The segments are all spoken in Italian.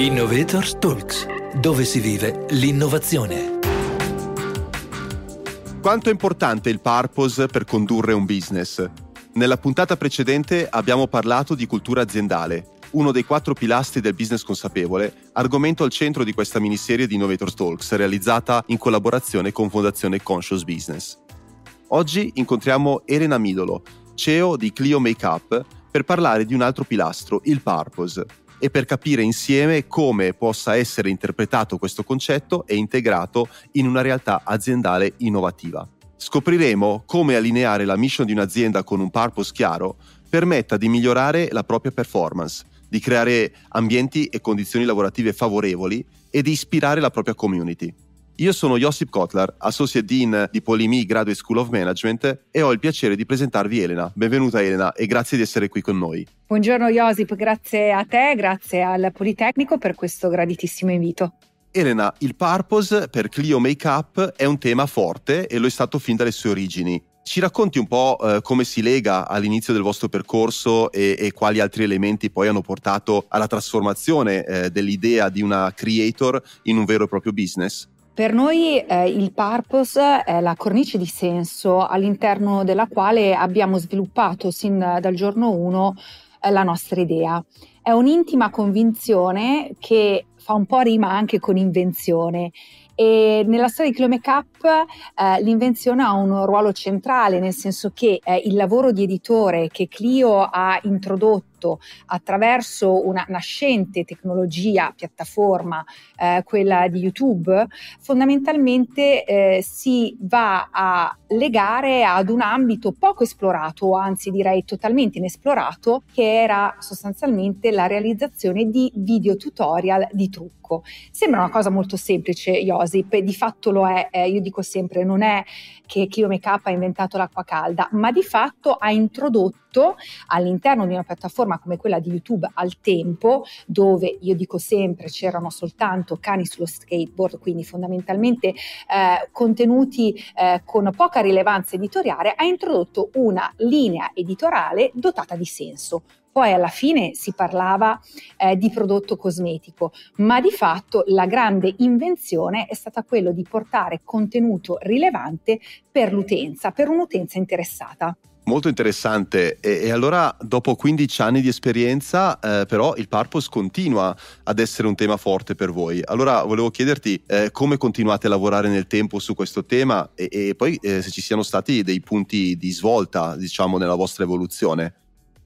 Innovators Talks, dove si vive l'innovazione. Quanto è importante il purpose per condurre un business? Nella puntata precedente abbiamo parlato di cultura aziendale, uno dei quattro pilastri del business consapevole, argomento al centro di questa miniserie di Innovators Talks, realizzata in collaborazione con Fondazione Conscious Business. Oggi incontriamo Elena Midolo, CEO di Clio Makeup, per parlare di un altro pilastro, il purpose e per capire insieme come possa essere interpretato questo concetto e integrato in una realtà aziendale innovativa. Scopriremo come allineare la mission di un'azienda con un purpose chiaro permetta di migliorare la propria performance, di creare ambienti e condizioni lavorative favorevoli e di ispirare la propria community. Io sono Josip Kotlar, Associate Dean di Polimi Graduate School of Management e ho il piacere di presentarvi Elena. Benvenuta Elena e grazie di essere qui con noi. Buongiorno Josip, grazie a te, grazie al Politecnico per questo graditissimo invito. Elena, il purpose per Clio Makeup è un tema forte e lo è stato fin dalle sue origini. Ci racconti un po' eh, come si lega all'inizio del vostro percorso e, e, quali altri elementi poi hanno portato alla trasformazione eh, dell'idea di una creator in un vero e proprio business? Per noi eh, il purpose è la cornice di senso all'interno della quale abbiamo sviluppato sin dal giorno 1 eh, la nostra idea. È un'intima convinzione che fa un po' rima anche con invenzione e nella storia di Clome Cup eh, l'invenzione ha un ruolo centrale, nel senso che eh, il lavoro di editore che Clio ha introdotto attraverso una nascente tecnologia, piattaforma, eh, quella di YouTube, fondamentalmente eh, si va a legare ad un ambito poco esplorato, anzi direi totalmente inesplorato, che era sostanzialmente la realizzazione di video tutorial di trucco. Sembra una cosa molto semplice, Iosip, di fatto lo è, eh, io dico sempre, non è che Clio Makeup ha inventato l'acqua calda, ma di fatto ha introdotto all'interno di una piattaforma come quella di YouTube al tempo, dove io dico sempre c'erano soltanto cani sullo skateboard, quindi fondamentalmente eh, contenuti eh, con poca rilevanza editoriale, ha introdotto una linea editoriale dotata di senso. Poi alla fine si parlava eh, di prodotto cosmetico, ma di fatto la grande invenzione è stata quella di portare contenuto rilevante per l'utenza, per un'utenza interessata. Molto interessante. E, e, allora, dopo 15 anni di esperienza, eh, però, il purpose continua ad essere un tema forte per voi. Allora, volevo chiederti eh, come continuate a lavorare nel tempo su questo tema e, e poi eh, se ci siano stati dei punti di svolta, diciamo, nella vostra evoluzione.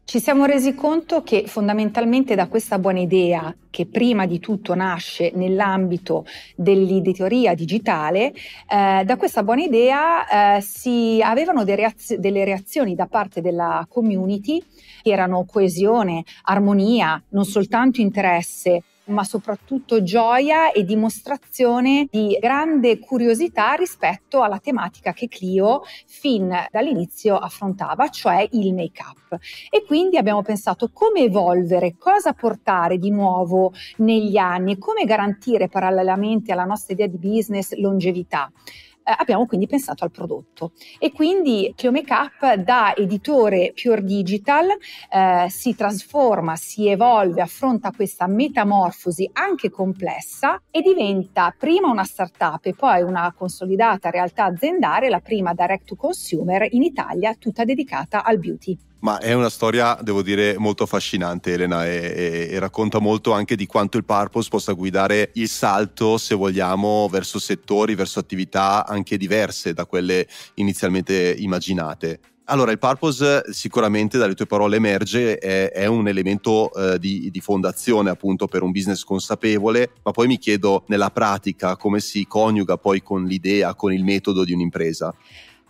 Ci siamo resi conto che fondamentalmente da questa buona idea, che prima di tutto nasce nell'ambito dell'editoria digitale, eh, da questa buona idea eh, si avevano de reaz- delle reazioni da parte della community che erano coesione, armonia, non soltanto interesse, ma soprattutto gioia e dimostrazione di grande curiosità rispetto alla tematica che Clio fin dall'inizio affrontava, cioè il make-up. E quindi abbiamo pensato come evolvere, cosa portare di nuovo negli anni, come garantire parallelamente alla nostra idea di business longevità eh, abbiamo quindi pensato al prodotto. E quindi Cleo Makeup da editore pure digital eh, si trasforma, si evolve, affronta questa metamorfosi anche complessa e diventa prima una startup e poi una consolidata realtà aziendale, la prima direct to consumer in Italia tutta dedicata al beauty. Ma è una storia, devo dire, molto affascinante, Elena, e, e, e, racconta molto anche di quanto il purpose possa guidare il salto, se vogliamo, verso settori, verso attività anche diverse da quelle inizialmente immaginate. Allora, il purpose sicuramente dalle tue parole emerge, è, è un elemento eh, di, di, fondazione appunto per un business consapevole, ma poi mi chiedo nella pratica come si coniuga poi con l'idea, con il metodo di un'impresa.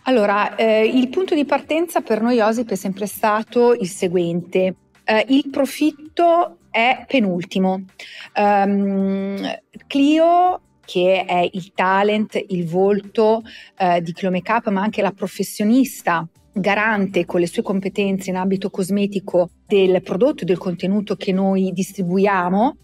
Allora, eh, il punto di partenza per noi OSIP è sempre stato il seguente. Eh, il profitto è penultimo. Um, Clio che è il talent, il volto eh, di Clio Makeup, ma anche la professionista garante con le sue competenze in ambito cosmetico del prodotto e del contenuto che noi distribuiamo,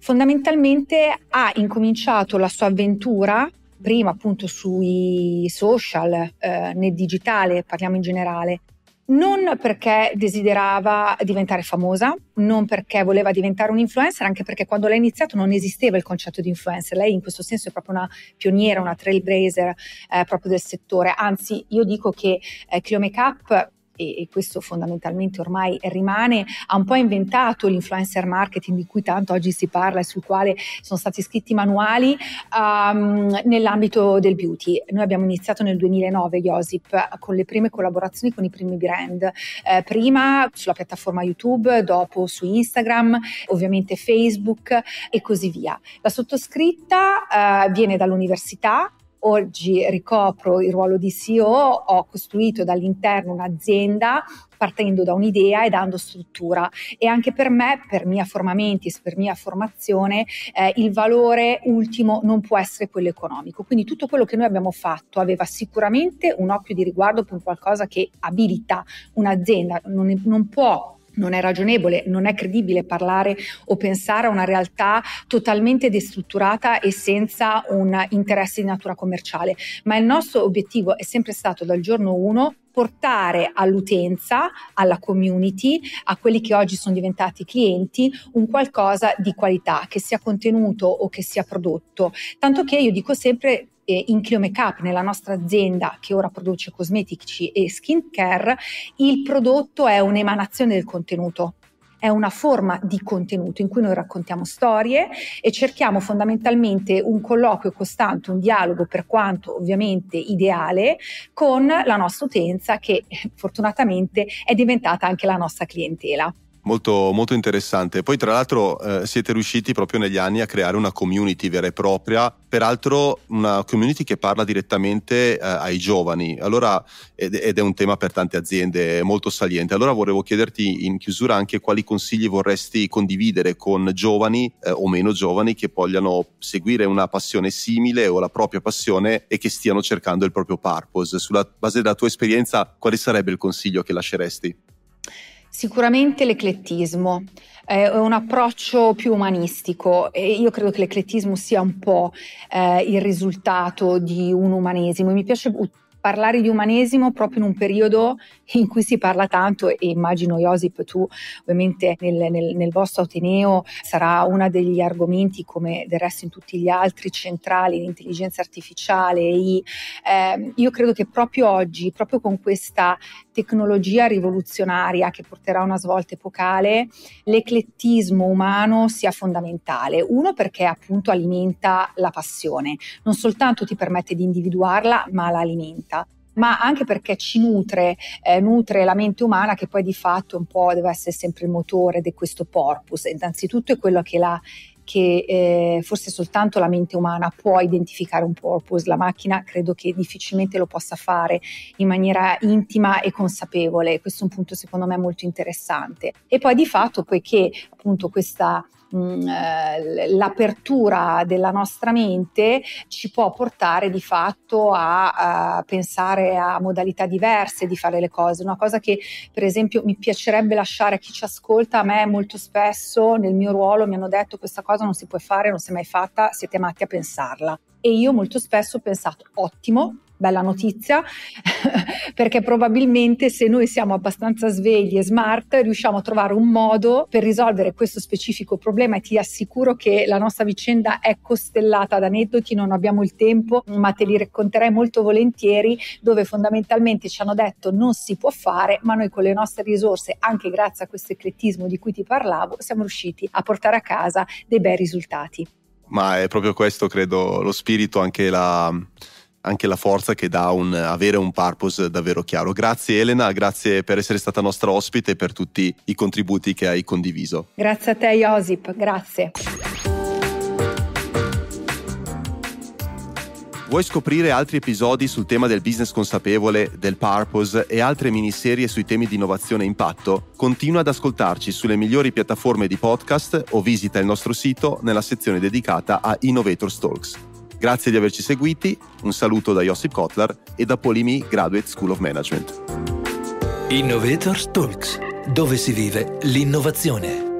fondamentalmente ha incominciato la sua avventura prima appunto sui social eh, nel digitale, parliamo in generale, non perché desiderava diventare famosa, non perché voleva diventare un influencer, anche perché quando l'ha iniziato non esisteva il concetto di influencer, lei in questo senso è proprio una pioniera, una trailblazer eh, proprio del settore, anzi io dico che eh, Clio Makeup e, e, questo fondamentalmente ormai rimane, ha un po' inventato l'influencer marketing di cui tanto oggi si parla e sul quale sono stati scritti manuali um, nell'ambito del beauty. Noi abbiamo iniziato nel 2009 Yosip con le prime collaborazioni con i primi brand, eh, prima sulla piattaforma YouTube, dopo su Instagram, ovviamente Facebook e così via. La sottoscritta eh, viene dall'università oggi ricopro il ruolo di CEO, ho costruito dall'interno un'azienda partendo da un'idea e dando struttura. E anche per me, per mia formamentis, per mia formazione, eh, il valore ultimo non può essere quello economico. Quindi tutto quello che noi abbiamo fatto aveva sicuramente un occhio di riguardo per qualcosa che abilita un'azienda, non, non può non è ragionevole, non è credibile parlare o pensare a una realtà totalmente destrutturata e senza un interesse di natura commerciale, ma il nostro obiettivo è sempre stato dal giorno 1 portare all'utenza, alla community, a quelli che oggi sono diventati clienti, un qualcosa di qualità, che sia contenuto o che sia prodotto. Tanto che io dico sempre eh, in Clio Makeup, nella nostra azienda che ora produce cosmetici e skincare, il prodotto è un'emanazione del contenuto è una forma di contenuto in cui noi raccontiamo storie e cerchiamo fondamentalmente un colloquio costante, un dialogo per quanto ovviamente ideale con la nostra utenza che fortunatamente è diventata anche la nostra clientela molto, molto interessante. Poi tra l'altro eh, siete riusciti proprio negli anni a creare una community vera e propria, peraltro una community che parla direttamente eh, ai giovani, allora, ed, ed, è un tema per tante aziende molto saliente. Allora volevo chiederti in chiusura anche quali consigli vorresti condividere con giovani eh, o meno giovani che vogliano seguire una passione simile o la propria passione e che stiano cercando il proprio purpose. Sulla base della tua esperienza, quale sarebbe il consiglio che lasceresti? Sicuramente l'eclettismo, eh, è un approccio più umanistico e io credo che l'eclettismo sia un po' eh, il risultato di un umanesimo. Mi piace parlare di umanesimo proprio in un periodo in cui si parla tanto e immagino Josip tu ovviamente nel, nel, nel vostro Ateneo sarà uno degli argomenti come del resto in tutti gli altri centrali, l'intelligenza artificiale, AI. Eh, io credo che proprio oggi, proprio con questa tecnologia rivoluzionaria che porterà a una svolta epocale, l'eclettismo umano sia fondamentale. Uno perché appunto alimenta la passione, non soltanto ti permette di individuarla ma la alimenta ma anche perché ci nutre, eh, nutre la mente umana che poi di fatto un po' deve essere sempre il motore di questo corpus. Innanzitutto è quello che la che eh, forse soltanto la mente umana può identificare un corpus, la macchina credo che difficilmente lo possa fare in maniera intima e consapevole, questo è un punto secondo me molto interessante. E poi di fatto, poiché appunto questa Mm, eh, l'apertura della nostra mente ci può portare di fatto a, a, pensare a modalità diverse di fare le cose. Una cosa che per esempio mi piacerebbe lasciare a chi ci ascolta, a me molto spesso nel mio ruolo mi hanno detto questa cosa non si può fare, non si è mai fatta, siete matti a pensarla. E io molto spesso ho pensato ottimo, bella notizia, perché probabilmente se noi siamo abbastanza svegli e smart riusciamo a trovare un modo per risolvere questo specifico problema e ti assicuro che la nostra vicenda è costellata da aneddoti, non abbiamo il tempo, ma te li racconterei molto volentieri, dove fondamentalmente ci hanno detto non si può fare, ma noi con le nostre risorse, anche grazie a questo eclettismo di cui ti parlavo, siamo riusciti a portare a casa dei bei risultati. Ma è proprio questo, credo, lo spirito, anche la anche la forza che dà un, avere un purpose davvero chiaro. Grazie Elena, grazie per essere stata nostra ospite e per tutti i contributi che hai condiviso. Grazie a te Iosip, grazie. Vuoi scoprire altri episodi sul tema del business consapevole, del purpose e altre miniserie sui temi di innovazione e impatto? Continua ad ascoltarci sulle migliori piattaforme di podcast o visita il nostro sito nella sezione dedicata a Innovator Talks. Grazie di averci seguiti, un saluto da Josip Kotlar e da Polimi Graduate School of Management. Innovators Talks, dove si vive l'innovazione.